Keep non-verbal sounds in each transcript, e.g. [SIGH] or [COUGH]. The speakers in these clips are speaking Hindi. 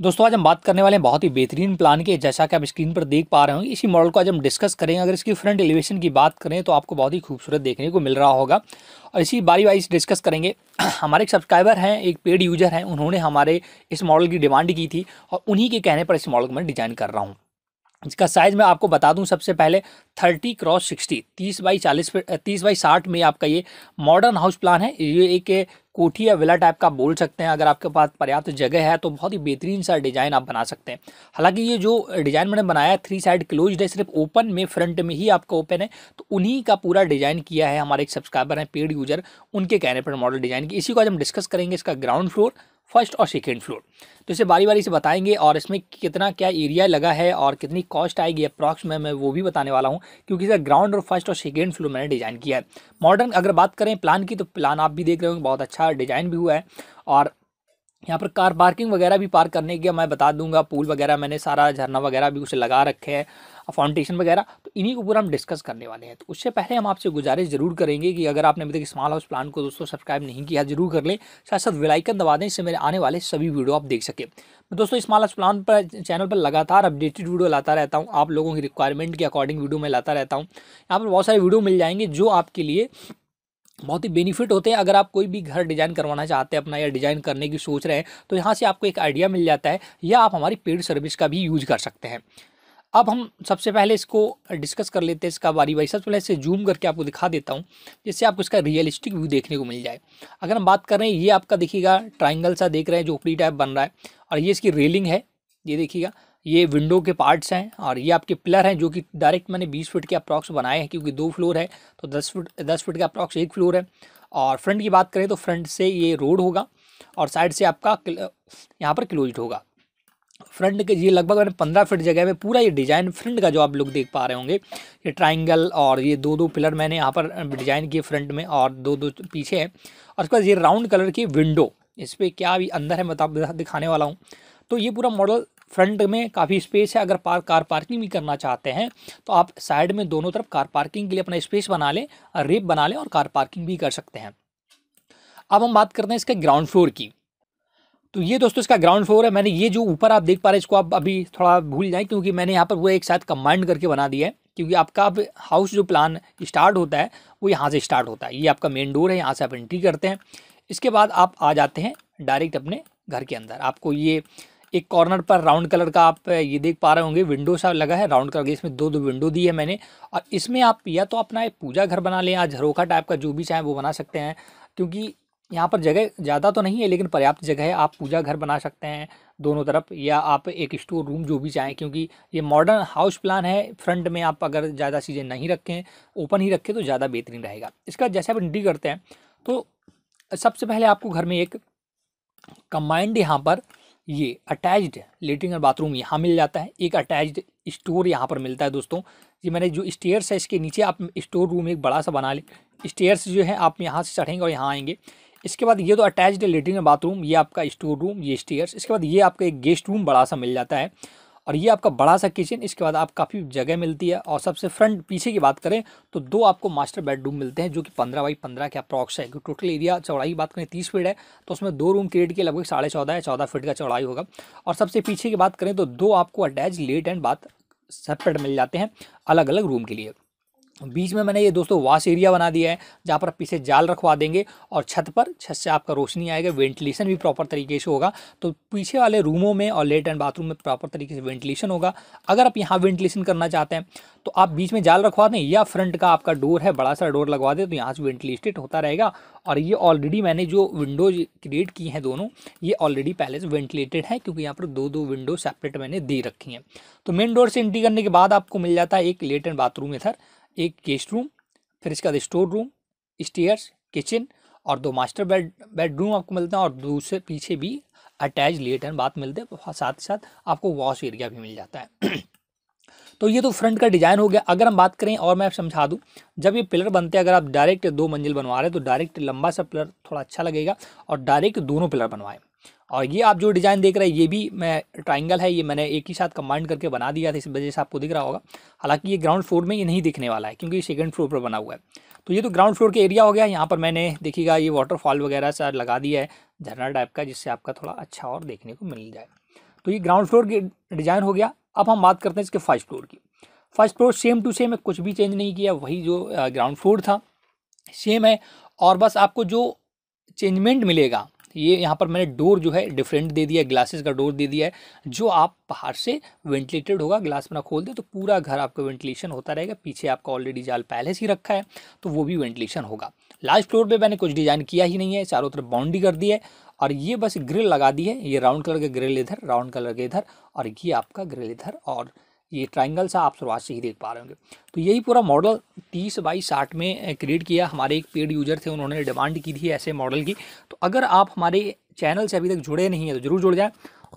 दोस्तों आज हम बात करने वाले हैं बहुत ही बेहतरीन प्लान के जैसा कि आप स्क्रीन पर देख पा रहे होंगे इसी मॉडल को आज हम डिस्कस करेंगे अगर इसकी फ्रंट एलिवेशन की बात करें तो आपको बहुत ही खूबसूरत देखने को मिल रहा होगा और इसी बारी बारी डिस्कस करेंगे [CLEARS THROAT] हमारे एक सब्सक्राइबर हैं एक पेड यूज़र हैं उन्होंने हमारे इस मॉडल की डिमांड की थी और उन्हीं के कहने पर इस मॉडल को मैं डिज़ाइन कर रहा हूँ इसका साइज़ मैं आपको बता दूं सबसे पहले थर्टी क्रॉस सिक्सटी तीस बाई चालीस तीस बाई साठ में आपका ये मॉडर्न हाउस प्लान है ये एक कोठी या विला टाइप का बोल सकते हैं अगर आपके पास पर्याप्त जगह है तो बहुत ही बेहतरीन सा डिज़ाइन आप बना सकते हैं हालांकि ये जो डिज़ाइन मैंने बनाया है थ्री साइड क्लोज है सिर्फ ओपन में फ्रंट में ही आपका ओपन है तो उन्हीं का पूरा डिज़ाइन किया है हमारे एक सब्सक्राइबर हैं पेड यूजर उनके कहने पर मॉडल डिज़ाइन की इसी को आज हम डिस्कस करेंगे इसका ग्राउंड फ्लोर फर्स्ट और सेकेंड फ्लोर तो इसे बारी बारी से बताएंगे और इसमें कितना क्या एरिया लगा है और कितनी कॉस्ट आएगी अप्रॉक्स में मैं वो भी बताने वाला हूँ क्योंकि इसका ग्राउंड और फर्स्ट और सेकेंड फ्लोर मैंने डिज़ाइन किया है मॉडर्न अगर बात करें प्लान की तो प्लान आप भी देख रहे होंगे बहुत अच्छा डिज़ाइन भी हुआ है और यहाँ पर कार पार्किंग वगैरह भी पार्क करने की मैं बता दूंगा पूल वगैरह मैंने सारा झरना वगैरह भी कुछ लगा रखे हैं फाउंडेशन वगैरह तो इन्हीं के ऊपर हम डिस्कस करने वाले हैं तो उससे पहले हम आपसे गुजारिश जरूर करेंगे कि अगर आपने अभी तक स्मॉल हाउस प्लान को दोस्तों सब्सक्राइब नहीं किया जरूर कर लें साथ साथ वेलाइकन दबा दें इससे मेरे आने वाले सभी वीडियो आप देख सकें मैं तो दोस्तों स्मॉल हाउस प्लान पर चैनल पर लगातार अपडेटेड वीडियो लाता रहता हूँ आप लोगों की रिक्वायरमेंट के अकॉर्डिंग वीडियो मैं लाता रहता हूँ यहाँ पर बहुत सारे वीडियो मिल जाएंगे जो आपके लिए बहुत ही बेनिफिट होते हैं अगर आप कोई भी घर डिज़ाइन करवाना चाहते हैं अपना या डिज़ाइन करने की सोच रहे हैं तो यहाँ से आपको एक आइडिया मिल जाता है या आप हमारी पेड सर्विस का भी यूज कर सकते हैं अब हम सबसे पहले इसको डिस्कस कर लेते हैं इसका बारी बारी सबसे पहले इसे जूम करके आपको दिखा देता हूँ जिससे आपको इसका रियलिस्टिक व्यू देखने को मिल जाए अगर हम बात कर रहे हैं ये आपका देखिएगा ट्राइंगल सा देख रहे हैं झोपड़ी टाइप बन रहा है और ये इसकी रेलिंग है ये देखिएगा ये विंडो के पार्ट्स हैं और ये आपके पिलर हैं जो कि डायरेक्ट मैंने बीस फीट के अप्रॉक्स बनाए हैं क्योंकि दो फ्लोर है तो दस फीट दस फीट का अप्रॉक्स एक फ्लोर है और फ्रंट की बात करें तो फ्रंट से ये रोड होगा और साइड से आपका यहाँ पर क्लोज होगा फ्रंट के ये लगभग मैंने पंद्रह फिट जगह में पूरा ये डिज़ाइन फ्रंट का जो आप लोग देख पा रहे होंगे ये ट्राइंगल और ये दो दो पिलर मैंने यहाँ पर डिज़ाइन किए फ्रंट में और दो दो पीछे है और उसके बाद ये राउंड कलर की विंडो इस पर क्या अभी अंदर है मैं तो दिखाने वाला हूँ तो ये पूरा मॉडल फ्रंट में काफ़ी स्पेस है अगर पार कार पार्किंग भी करना चाहते हैं तो आप साइड में दोनों तरफ कार पार्किंग के लिए अपना स्पेस बना लें रेप बना लें और कार पार्किंग भी कर सकते हैं अब हम बात करते हैं इसके ग्राउंड फ्लोर की तो ये दोस्तों इसका ग्राउंड फ्लोर है मैंने ये जो ऊपर आप देख पा रहे हैं इसको आप अभी थोड़ा भूल जाएं क्योंकि मैंने यहाँ पर वो एक साथ कंबाइंड करके बना दिया है क्योंकि आपका अब हाउस जो प्लान स्टार्ट होता है वो यहाँ से स्टार्ट होता है ये आपका मेन डोर है यहाँ से आप एंट्री करते हैं इसके बाद आप आ जाते हैं डायरेक्ट अपने घर के अंदर आपको ये एक कॉर्नर पर राउंड कलर का आप ये देख पा रहे होंगे विंडो सा लगा है राउंड कलर इसमें दो दो विंडो दी है मैंने और इसमें आप या तो अपना एक पूजा घर बना लें या झरोखा टाइप का जो भी चाहें वो बना सकते हैं क्योंकि यहाँ पर जगह ज़्यादा तो नहीं है लेकिन पर्याप्त जगह है आप पूजा घर बना सकते हैं दोनों तरफ या आप एक स्टोर रूम जो भी चाहें क्योंकि ये मॉडर्न हाउस प्लान है फ्रंट में आप अगर ज़्यादा चीज़ें नहीं रखें ओपन ही रखें तो ज़्यादा बेहतरीन रहेगा इसका जैसे आप एंट्री करते हैं तो सबसे पहले आपको घर में एक कम्बाइंड यहाँ पर ये अटैच्ड लेटरिन और बाथरूम यहाँ मिल जाता है एक अटैच्ड स्टोर यहाँ पर मिलता है दोस्तों ये मैंने जो स्टेयर्स है इसके नीचे आप स्टोर रूम एक बड़ा सा बना ले स्टेयर्स जो है आप यहाँ से चढ़ेंगे और यहाँ आएंगे इसके बाद ये तो अटैच्ड लेटरिन और बाथरूम ये आपका स्टोर रूम ये स्टेयर्स इसके बाद ये आपका एक गेस्ट रूम बड़ा सा मिल जाता है और ये आपका बड़ा सा किचन इसके बाद आप काफ़ी जगह मिलती है और सबसे फ्रंट पीछे की बात करें तो दो आपको मास्टर बेडरूम मिलते हैं जो कि पंद्रह बाई पंद्रह के अप्रॉक्स है टोटल एरिया चौड़ाई की बात करें तीस फीट है तो उसमें दो रूम क्रिएट के लगभग साढ़े चौदह या चौदह फीट का चौड़ाई होगा और सबसे पीछे की बात करें तो दो आपको attach let and bath separate मिल जाते हैं अलग अलग रूम के लिए बीच में मैंने ये दोस्तों वाश एरिया बना दिया है जहाँ पर पीछे जाल रखवा देंगे और छत पर छत से आपका रोशनी आएगा वेंटिलेशन भी प्रॉपर तरीके से होगा तो पीछे वाले रूमों में और लेट एंड बाथरूम में प्रॉपर तरीके से वेंटिलेशन होगा अगर आप यहाँ वेंटिलेशन करना चाहते हैं तो आप बीच में जाल रखवा दें या फ्रंट का आपका डोर है बड़ा सा डोर लगवा दें तो यहाँ से वेंटिलेटेड होता रहेगा और ये ऑलरेडी मैंने जो विंडोज क्रिएट की हैं दोनों ये ऑलरेडी पहले से वेंटिलेटेड है क्योंकि यहाँ पर दो दो विंडो सेपरेट मैंने दे रखी हैं तो मेन डोर से एंट्री करने के बाद आपको मिल जाता है एक लेट एंड बाथरूम इधर एक गेस्ट रूम फिर इसके बाद स्टोर रूम स्टेयर्स किचन और दो मास्टर बेड बेडरूम आपको मिलते हैं और दूसरे पीछे भी अटैच लेटर बात मिलते हैं साथ ही साथ आपको वॉश एरिया भी मिल जाता है [CLEARS THROAT] तो ये तो फ्रंट का डिज़ाइन हो गया अगर हम बात करें और मैं समझा दूं जब ये पिलर बनते हैं अगर आप डायरेक्ट दो मंजिल बनवा रहे हैं तो डायरेक्ट लंबा सा पिलर थोड़ा अच्छा लगेगा और डायरेक्ट दोनों पिलर बनवाएं और ये आप जो डिज़ाइन देख रहे हैं ये भी मैं ट्राइंगल है ये मैंने एक ही साथ कंबाइंड करके बना दिया था इस वजह से आपको दिख रहा होगा हालांकि ये ग्राउंड फ्लोर में ये नहीं दिखने वाला है क्योंकि ये सेकेंड फ्लोर पर बना हुआ है तो ये तो ग्राउंड फ्लोर के एरिया हो गया यहाँ पर मैंने देखिएगा ये वाटरफॉल वगैरह सर लगा दिया है झरना टाइप का जिससे आपका थोड़ा अच्छा और देखने को मिल जाए तो ये ग्राउंड फ्लोर की डिज़ाइन हो गया अब हम बात करते हैं इसके फर्स्ट फ्लोर की first floor same to same है कुछ भी चेंज नहीं किया वही जो ग्राउंड फ्लोर था सेम है और बस आपको जो चेंजमेंट मिलेगा ये यहाँ पर मैंने डोर जो है डिफरेंट दे दिया ग्लासेस का डोर दे दिया है जो आप बाहर से वेंटिलेटेड होगा ग्लास बना खोल दे तो पूरा घर आपका वेंटिलेशन होता रहेगा पीछे आपका ऑलरेडी जाल पहले से ही रखा है तो वो भी वेंटिलेशन होगा लास्ट फ्लोर पे मैंने कुछ डिज़ाइन किया ही नहीं है चारों तरफ बाउंड्री कर दी है और ये बस ग्रिल लगा दी है ये राउंड कलर का ग्रिल इधर राउंड कलर के इधर और ये आपका ग्रिल इधर और ये ट्राइंगल सा आप शुरुआत से ही देख पा रहे होंगे तो यही पूरा मॉडल तीस बाई साठ में क्रिएट किया हमारे एक पेड यूजर थे उन्होंने डिमांड की थी ऐसे मॉडल की तो अगर आप हमारे चैनल से अभी तक जुड़े नहीं हैं तो ज़रूर जुड़ जाएँ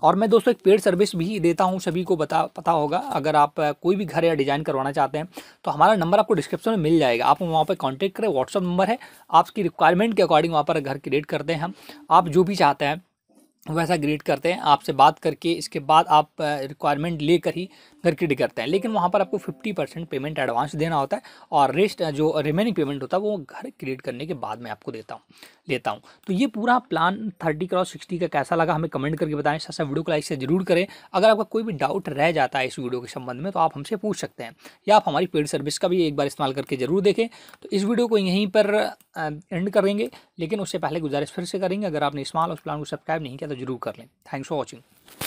और मैं दोस्तों एक पेड सर्विस भी देता हूं सभी को बता पता होगा अगर आप कोई भी घर या डिज़ाइन करवाना चाहते हैं तो हमारा नंबर आपको डिस्क्रिप्शन में मिल जाएगा आप वहाँ पर कॉन्टैक्ट करें व्हाट्सअप नंबर है आपकी रिक्वायरमेंट के अकॉर्डिंग वहाँ पर घर क्रिएट करते हैं हम आप जो भी चाहते हैं वैसा ग्रेड करते हैं आपसे बात करके इसके बाद आप रिक्वायरमेंट लेकर ही डी करते हैं लेकिन वहाँ पर आपको फिफ्टी परसेंट पेमेंट एडवांस देना होता है और रेस्ट जो रिमेनिंग पेमेंट होता है वो घर क्रिएट करने के बाद मैं आपको देता हूँ लेता हूँ तो ये पूरा प्लान थर्टी क्रॉस सिक्सटी का कैसा लगा हमें कमेंट करके बताएं साथ वीडियो को लाइक से जरूर करें अगर आपका कोई भी डाउट रह जाता है इस वीडियो के संबंध में तो आप हमसे पूछ सकते हैं या आप हमारी पेड सर्विस का भी एक बार इस्तेमाल करके जरूर देखें तो इस वीडियो को यहीं पर एंड करेंगे लेकिन उससे पहले गुजारिश फिर से करेंगे अगर आपने इस्तेमाल उस प्लान को सब्सक्राइब नहीं किया तो जरूर कर लें थैंक्स फॉर वॉचिंग